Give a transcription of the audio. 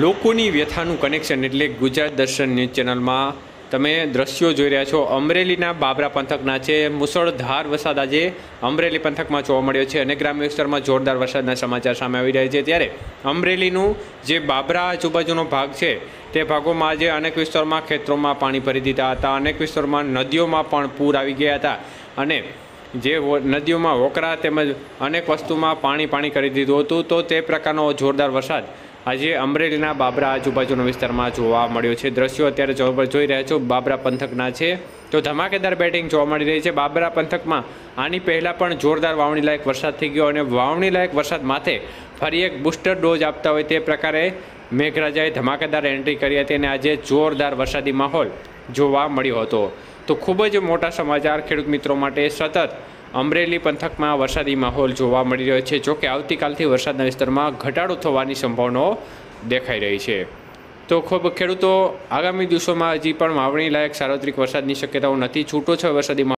લોકોની વ્યથાનું કનેક્શન એટલે ગુજરાત દર્શન ન્યૂઝ ચેનલમાં તમે દ્રશ્યો જોઈ રહ્યા છો અમરેલીના બાબરા પંથકના છે મુસળધાર વરસાદ આજે અમરેલી પંથકમાં જોવા મળ્યો છે અને ગ્રામ્ય વિસ્તારમાં જોરદાર વરસાદના સમાચાર સામે આવી રહ્યા છે ત્યારે અમરેલીનું જે બાબરા આજુબાજુનો ભાગ છે તે ભાગોમાં આજે અનેક વિસ્તારોમાં ખેતરોમાં પાણી ભરી દીધા હતા અનેક વિસ્તારમાં નદીઓમાં પણ પૂર આવી ગયા હતા અને જે નદીઓમાં વોકરા તેમજ અનેક વસ્તુમાં પાણી પાણી કરી દીધું હતું તો તે પ્રકારનો જોરદાર વરસાદ આજે અમરેલીના બાબરા આજુબાજુના વિસ્તારમાં જોવા મળ્યો છે દ્રશ્યો અત્યારે જોઈ રહ્યા છો બાબરા પંથકના છે તો ધમાકેદાર બેટિંગ જોવા મળી રહી છે બાબરા પંથકમાં આની પહેલાં પણ જોરદાર વાવણી લાયક વરસાદ થઈ ગયો અને વાવણી લાયક વરસાદ માથે ફરી એક બુસ્ટર ડોઝ આપતા હોય તે પ્રકારે મેઘરાજાએ ધમાકેદાર એન્ટ્રી કરી હતી અને આજે જોરદાર વરસાદી માહોલ જોવા મળ્યો હતો તો ખૂબ જ મોટા સમાચાર ખેડૂત મિત્રો માટે સતત અમરેલી પંથકમાં વરસાદી માહોલ જોવા મળી રહ્યો છે જોકે આવતીકાલથી વરસાદના વિસ્તારમાં ઘટાડો થવાની સંભાવનાઓ દેખાઈ રહી છે તો ખૂબ ખેડૂતો આગામી દિવસોમાં હજી પણ વાવણી લાયક સાર્વત્રિક વરસાદની શક્યતાઓ નથી છૂટો છે વરસાદી